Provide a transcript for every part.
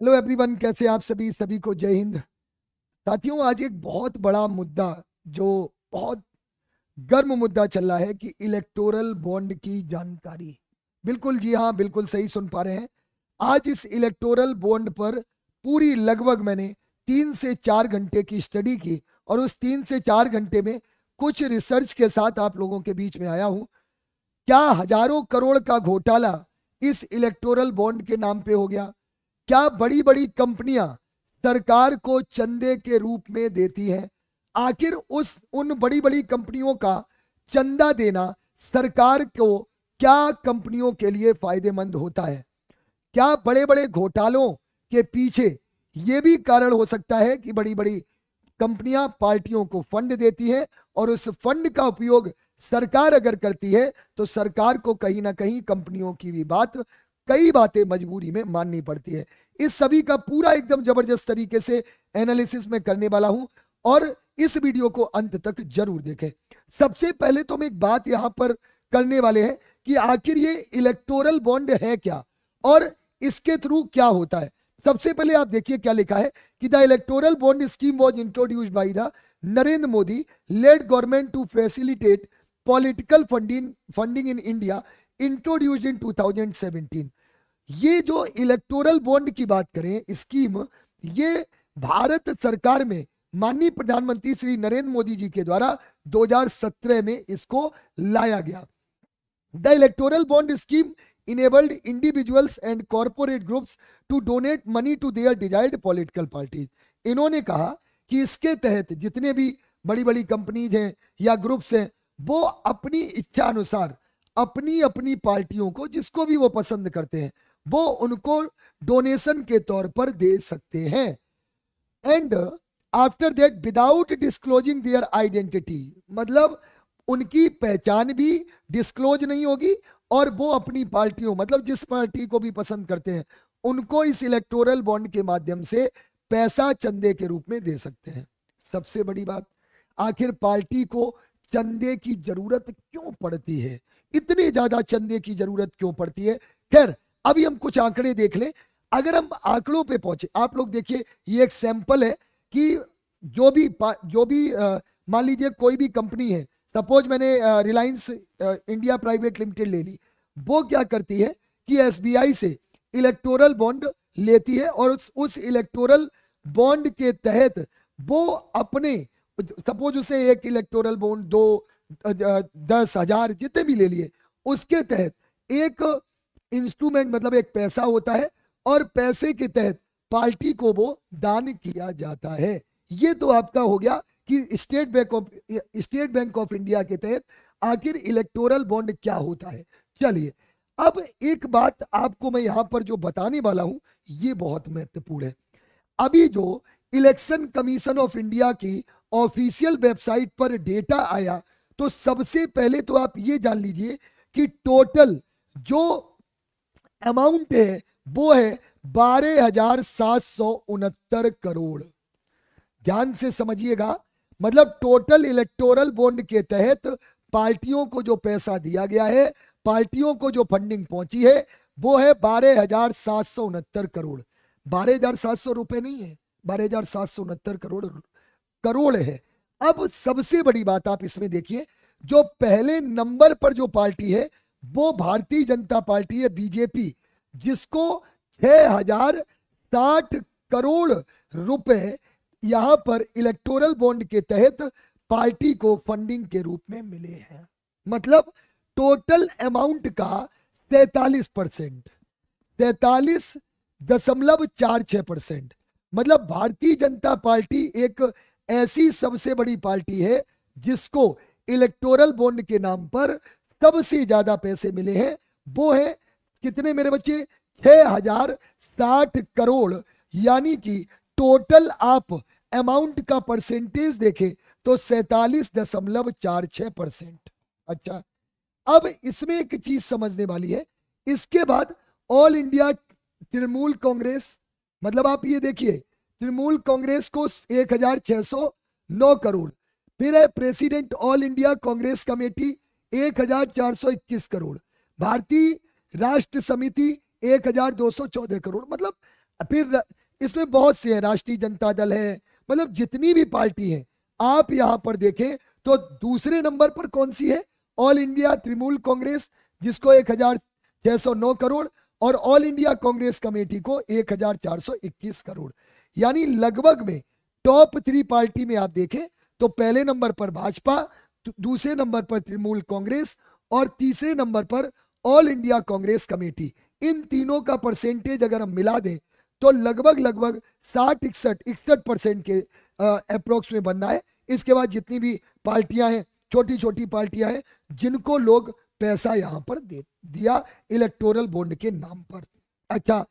hello everyone कैसे आप सभी सभी को जय हिंद साथियों आज एक बहुत बड़ा मुद्दा जो बहुत गर्म मुद्दा चल रहा है कि इलेक्टोरल बॉन्ड की जानकारी बिल्कुल जी हाँ बिल्कुल सही सुन पा रहे हैं आज इस इलेक्टोरल बॉन्ड पर पूरी लगभग मैंने तीन से चार घंटे की स्टडी की और उस तीन से चार घंटे में कुछ रिसर्च के साथ आप लोगों के बीच में आया हूं क्या हजारों करोड़ का घोटाला इस इलेक्टोरल बॉन्ड के नाम पे हो गया क्या बड़ी बड़ी कंपनियां सरकार को चंदे के रूप में देती है आखिर उस उन बड़ी बड़ी कंपनियों का चंदा देना सरकार को क्या कंपनियों के लिए फायदेमंद होता है क्या बड़े बड़े घोटालों के पीछे ये भी कारण हो सकता है कि बड़ी बड़ी कंपनियां पार्टियों को फंड देती है और उस फंड का उपयोग सरकार अगर करती है तो सरकार को कहीं ना कहीं कंपनियों की भी बात कई बातें मजबूरी में माननी पड़ती है इस सभी का पूरा एकदम जबरदस्त तरीके से एनालिसिस में करने वाला हूं और इस वीडियो को अंत तक जरूर देखें सबसे पहले तो हम एक बात यहां पर करने वाले हैं कि आखिर ये इलेक्टोरल बॉन्ड है क्या और इसके थ्रू क्या होता है सबसे पहले आप देखिए क्या लिखा है कि the electoral bond scheme was introduce by the Narendra Modi led government to facilitate political funding funding in India introduced in 2017 ये जो इलेक्टोरल बॉन्ड की बात करें स्कीम ये भारत सरकार में माननीय प्रधानमंत्री श्री नरेंद्र मोदी जी के द्वारा 2017 में इसको लाया गया the electoral bond scheme enabled individuals and corporate groups to donate money to their desired political parties इन्होंने कहा कि इसके तहत जितने भी बड़ी बड़ी कंपनीज हैं या ग्रुप्स हैं वो अपनी इच्छा अनुसार अपनी अपनी पार्टियों को जिसको भी वो पसंद करते हैं वो उनको डोनेशन के तौर पर दे सकते हैं and after that without disclosing their identity मतलब उनकी पहचान भी डिस्क्लोज नहीं होगी और वो अपनी पार्टियों मतलब जिस पार्टी को भी पसंद करते हैं उनको इस इलेक्टोरल बॉन्ड के माध्यम से पैसा चंदे के रूप में दे सकते हैं सबसे बड़ी बात आखिर पार्टी को चंदे की जरूरत क्यों पड़ती है इतने ज्यादा चंदे की जरूरत क्यों पड़ती है खैर अभी हम कुछ आंकड़े देख लें अगर हम आंकड़ों पे पहुंचे आप लोग देखिए ये एक सैंपल है कि जो भी जो भी मान लीजिए कोई भी कंपनी है सपोज मैंने रिलायंस इंडिया प्राइवेट लिमिटेड ले ली वो क्या करती है कि एस से इलेक्टोरल बॉन्ड लेती है और उस, उस इलेक्टोरल बॉन्ड के तहत वो अपने सपोज उसे एक इलेक्टोरल बोन्ड दो दस हजार जितने भी ले लिए उसके तहत एक इंस्ट्रूमेंट मतलब एक पैसा होता है और पैसे के तहत पार्टी को वो दान किया जाता है ये तो आपका हो गया कि State Bank of State Bank of India के तहत आखिर इलेक्टोरल बॉन्ड क्या होता है चलिए अब एक बात आपको मैं यहां पर जो बताने वाला हूं ये बहुत महत्वपूर्ण है अभी जो इलेक्शन कमीशन ऑफ इंडिया की ऑफिशियल वेबसाइट पर डेटा आया तो सबसे पहले तो आप ये जान लीजिए कि टोटल जो अमाउंट है वो है बारह हजार सात सौ उनहत्तर करोड़ ध्यान से समझिएगा मतलब टोटल इलेक्टोरल बॉन्ड के तहत पार्टियों को जो पैसा दिया गया है पार्टियों को जो फंडिंग पहुंची है वो है बारह हजार सात सौ उनहत्तर करोड़ बारह हजार सात सौ रुपए नहीं है बारह हजार सात सौ उनहत्तर करोड़ करोड़ है अब सबसे बड़ी बात आप इसमें देखिए जो पहले नंबर पर जो पार्टी है वो भारतीय जनता पार्टी है बीजेपी जिसको छह हजार साठ करोड़ रुपए यहां पर इलेक्टोरल बॉन्ड के तहत पार्टी को फंडिंग के रूप में मिले हैं मतलब टोटल अमाउंट का सैतालीस परसेंट तैतालीस दशमलव चार छ परसेंट मतलब भारतीय जनता पार्टी एक ऐसी सबसे बड़ी पार्टी है जिसको इलेक्टोरल बॉन्ड के नाम पर सबसे ज्यादा पैसे मिले हैं वो है कितने मेरे बच्चे छह हजार साठ करोड़ यानी कि टोटल आप अमाउंट का परसेंटेज देखें तो सैतालीस दशमलव चार छह परसेंट अच्छा अब इसमें एक चीज समझने वाली है इसके बाद ऑल इंडिया तृणमूल कांग्रेस मतलब आप ये देखिए तृणमूल कांग्रेस को 1609 करोड़ फिर है president All India Congress Committee 1421 crore Bharatiya Rashtra समिति 1214 करोड़ मतलब फिर इसमें बहुत से हैं राष्ट्रीय जनता दल है मतलब जितनी भी पार्टी है आप यहां पर देखें तो दूसरे नंबर पर कौन सी है ऑल इंडिया तृणमूल कांग्रेस जिसको 1609 करोड़ और ऑल इंडिया कांग्रेस कमेटी को 1421 करोड़ यानी लगभग में टॉप थ्री पार्टी में आप देखें तो पहले नंबर पर भाजपा दूसरे नंबर पर तृणमूल कांग्रेस और तीसरे नंबर पर ऑल इंडिया कांग्रेस कमेटी इन तीनों का परसेंटेज अगर हम मिला दें तो लगभग लगभग साठ इकसठ इकसठ परसेंट के अप्रोक्स में बनना है इसके बाद जितनी भी पार्टियां हैं छोटी छोटी पार्टियां हैं जिनको लोग पैसा यहां पर दे दिया इलेक्टोरल बोन्ड के नाम पर अच्छा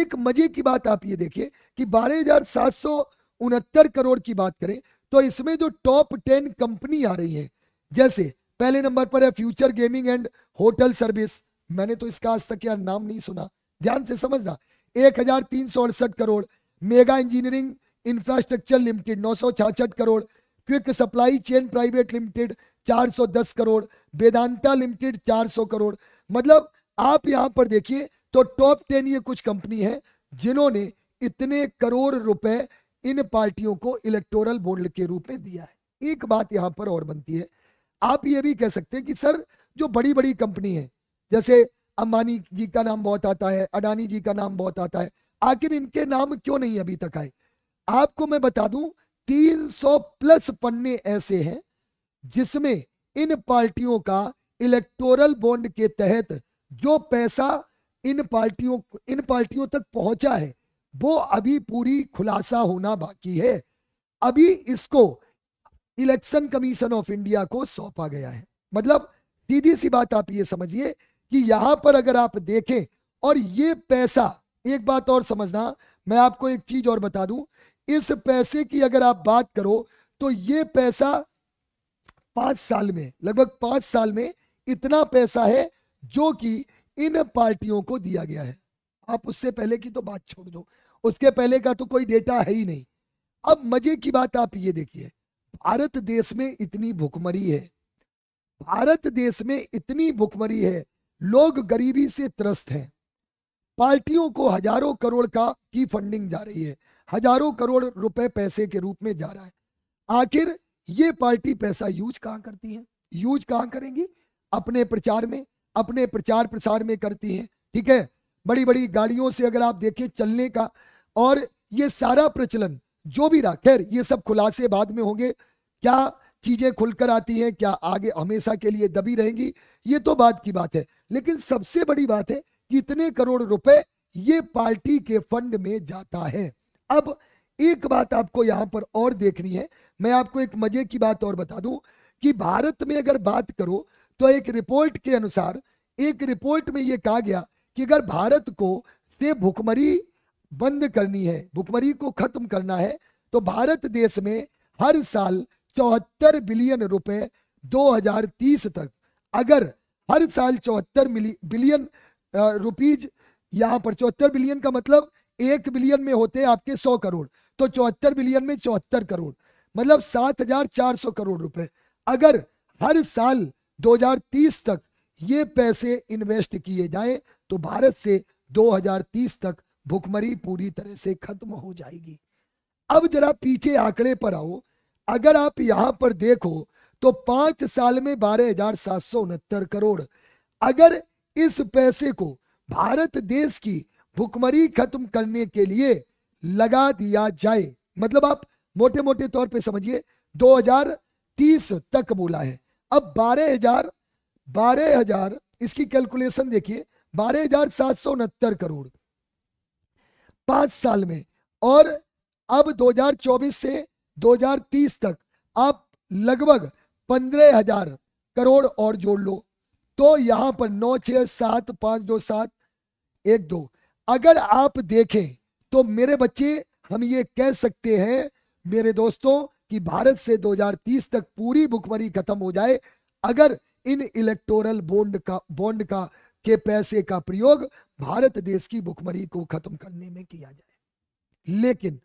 एक मजे की बात आप ये देखिए कि बारह करोड़ की बात करें तो इसमें जो टॉप टेन कंपनी आ रही है जैसे पहले नंबर पर है Future Gaming and Hotel Service मैंने तो इसका आज तक यार नाम नहीं सुना ध्यान से समझना एक crore Mega Engineering Infrastructure Limited नौ crore Quick Supply Chain Private Limited 410 crore Vedanta Limited 400 crore मतलब आप यहां पर देखिए तो टॉप टेन ये कुछ कंपनी है जिन्होंने इतने करोड़ रुपए इन पार्टियों को इलेक्टोरल बॉन्ड के रूप में दिया है एक बात यहां पर और बनती है आप ये भी कह सकते हैं कि सर जो बड़ी बड़ी कंपनी है जैसे अंबानी जी का नाम बहुत आता है अडानी जी का नाम बहुत आता है आखिर इनके नाम क्यों नहीं अभी तक आए आपको मैं बता दूं 300 प्लस पन्ने ऐसे हैं जिसमें इन पार्टियों का इलेक्टोरल बॉन्ड के तहत जो पैसा इन पार्टियों इन पार्टियों तक पहुंचा है वो अभी पूरी खुलासा होना बाकी है अभी इसको इलेक्शन कमीशन ऑफ इंडिया को सौंपा गया है मतलब सीधी सी बात आप ये समझिए कि यहां पर अगर आप देखें और ये पैसा एक बात और समझना मैं आपको एक चीज और बता दूं इस पैसे की अगर आप बात करो तो ये पैसा पांच साल में लगभग पांच साल में इतना पैसा है जो कि इन पार्टियों को दिया गया है आप उससे पहले की तो बात छोड़ दो उसके पहले का तो कोई डेटा है ही नहीं अब मजे की बात आप ये देखिए भारत देश में इतनी भुखमरी है भारत देश में इतनी भुखमरी है लोग गरीबी से त्रस्त हैं पार्टियों को हजारों करोड़ का की फंडिंग जा रही है हजारों करोड़ रुपए पैसे के रूप में जा रहा है आखिर ये पार्टी पैसा यूज कहाँ करती है यूज कहाँ करेंगी अपने प्रचार में अपने प्रचार प्रसार में करती है ठीक है बड़ी बड़ी गाड़ियों से अगर आप देखें चलने का और ये सारा प्रचलन जो भी रहा खैर ये सब खुलासे बाद में होंगे क्या चीजें खुलकर आती हैं क्या आगे हमेशा के लिए दबी रहेंगी ये तो बाद की बात है लेकिन सबसे बड़ी बात है कि इतने करोड़ रुपए ये पार्टी के फंड में जाता है अब एक बात आपको यहां पर और देखनी है मैं आपको एक मजे की बात और बता दूं कि भारत में अगर बात करो तो एक रिपोर्ट के अनुसार एक रिपोर्ट में यह कहा गया कि अगर भारत को से भुखमरी बंद करनी है भुखमरी को खत्म करना है तो भारत देश में हर साल चौहत्तर बिलियन रुपए 2030 तक अगर हर साल चौहत्तर बिलियन रुपीज यहां पर चौहत्तर बिलियन का मतलब एक बिलियन में होते आपके सौ करोड़ तो चौहत्तर बिलियन में चौहत्तर करोड़ मतलब सात हजार चार सौ करोड़ रुपए अगर हर साल 2030 तक ये पैसे इन्वेस्ट किए जाए तो भारत से 2030 तक भुखमरी पूरी तरह से खत्म हो जाएगी अब जरा पीछे आंकड़े पर आओ अगर आप यहां पर देखो तो पांच साल में बारह हजार सात सौ उनहत्तर करोड़ अगर इस पैसे को भारत देश की भुखमरी खत्म करने के लिए लगा दिया जाए मतलब आप मोटे मोटे तौर पे समझिए 2030 तक बोला है अब बारह हजार बारह हजार इसकी कैलकुलेशन देखिए बारह हजार सात सौ उनहत्तर करोड़ पांच साल में और अब 2024 से 2030 तक आप लगभग पंद्रह हजार करोड़ और जोड़ लो तो यहां पर नौ छह सात पांच दो सात एक दो अगर आप देखें तो मेरे बच्चे हम ये कह सकते हैं मेरे दोस्तों कि भारत से 2030 तक पूरी भुखमरी खत्म हो जाए अगर इन इलेक्टोरल बॉन्ड का बॉन्ड का के पैसे का प्रयोग भारत देश की भुखमरी को खत्म करने में किया जाए लेकिन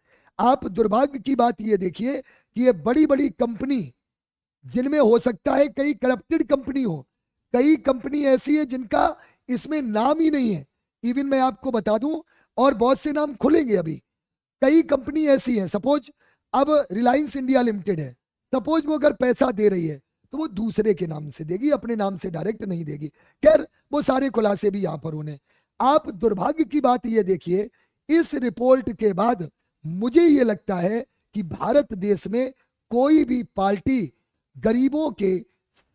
आप दुर्भाग्य की बात यह देखिए कि ये बड़ी बड़ी कंपनी जिनमें हो सकता है कई करप्टेड कंपनी हो कई कंपनी ऐसी है जिनका इसमें नाम ही नहीं है इवन मैं आपको बता दूं और बहुत से नाम खुलेंगे अभी कई कंपनी ऐसी है सपोज अब रिलायंस इंडिया लिमिटेड है सपोज वो अगर पैसा दे रही है तो वो दूसरे के नाम से देगी अपने नाम से डायरेक्ट नहीं देगी खैर वो सारे खुलासे भी यहाँ पर होने आप दुर्भाग्य की बात ये देखिए इस रिपोर्ट के बाद मुझे ये लगता है कि भारत देश में कोई भी पार्टी गरीबों के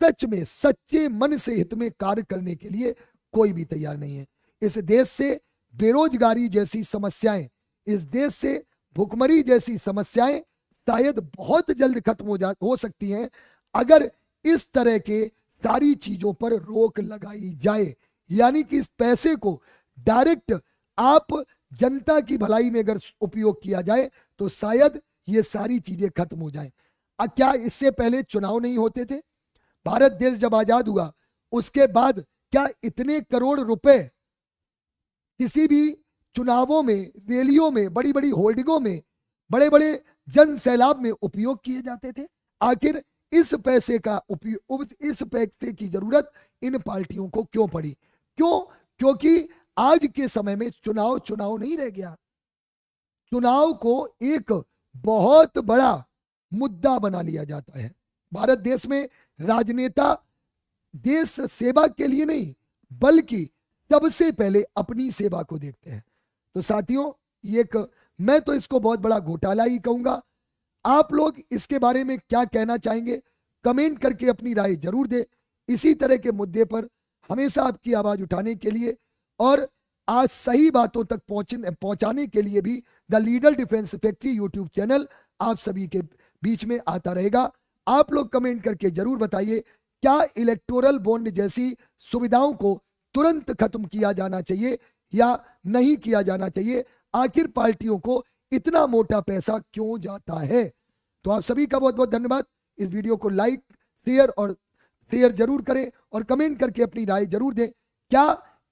सच में सच्चे मन से हित में कार्य करने के लिए कोई भी तैयार नहीं है इस देश से बेरोजगारी जैसी समस्याएं इस देश से भुखमरी जैसी समस्याएं शायद बहुत जल्द खत्म हो जा हो सकती हैं अगर इस तरह के सारी चीजों पर रोक लगाई जाए यानी कि इस पैसे को डायरेक्ट आप जनता की भलाई में अगर उपयोग किया जाए तो शायद ये सारी चीजें खत्म हो जाए क्या इससे पहले चुनाव नहीं होते थे भारत देश जब आजाद हुआ उसके बाद क्या इतने करोड़ रुपए किसी भी चुनावों में रैलियों में बड़ी बड़ी होर्डिंगों में बड़े बड़े जन सैलाब में उपयोग किए जाते थे आखिर इस पैसे का उपयोग इस पैसे की जरूरत इन पार्टियों को क्यों पड़ी क्यों क्योंकि आज के समय में चुनाव चुनाव नहीं रह गया चुनाव को एक बहुत बड़ा मुद्दा बना लिया जाता है भारत देश में राजनेता देश सेवा के लिए नहीं बल्कि सबसे पहले अपनी सेवा को देखते हैं तो साथियों ये क, मैं तो इसको बहुत बड़ा घोटाला ही कहूंगा आप लोग इसके बारे में क्या कहना चाहेंगे कमेंट करके अपनी राय जरूर दे इसी तरह के मुद्दे पर हमेशा आपकी आवाज उठाने के लिए और आज सही बातों तक पहुंचने पहुंचाने के लिए भी the Leader Defence Factory YouTube channel आप सभी के बीच में आता रहेगा आप लोग कमेंट करके जरूर बताइए क्या इलेक्टोरल बॉन्ड जैसी सुविधाओं को तुरंत खत्म किया जाना चाहिए या नहीं किया जाना चाहिए आखिर पार्टियों को इतना मोटा पैसा क्यों जाता है तो आप सभी का बहुत बहुत धन्यवाद इस वीडियो को लाइक शेयर और शेयर जरूर करें और कमेंट करके अपनी राय जरूर दें क्या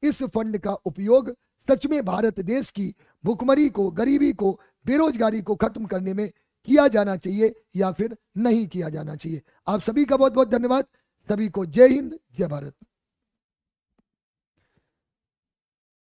इस फंड का उपयोग सच में भारत देश की भुखमरी को गरीबी को बेरोजगारी को खत्म करने में किया जाना चाहिए या फिर नहीं किया जाना चाहिए आप सभी का बहुत बहुत धन्यवाद सभी को जय हिंद जय भारत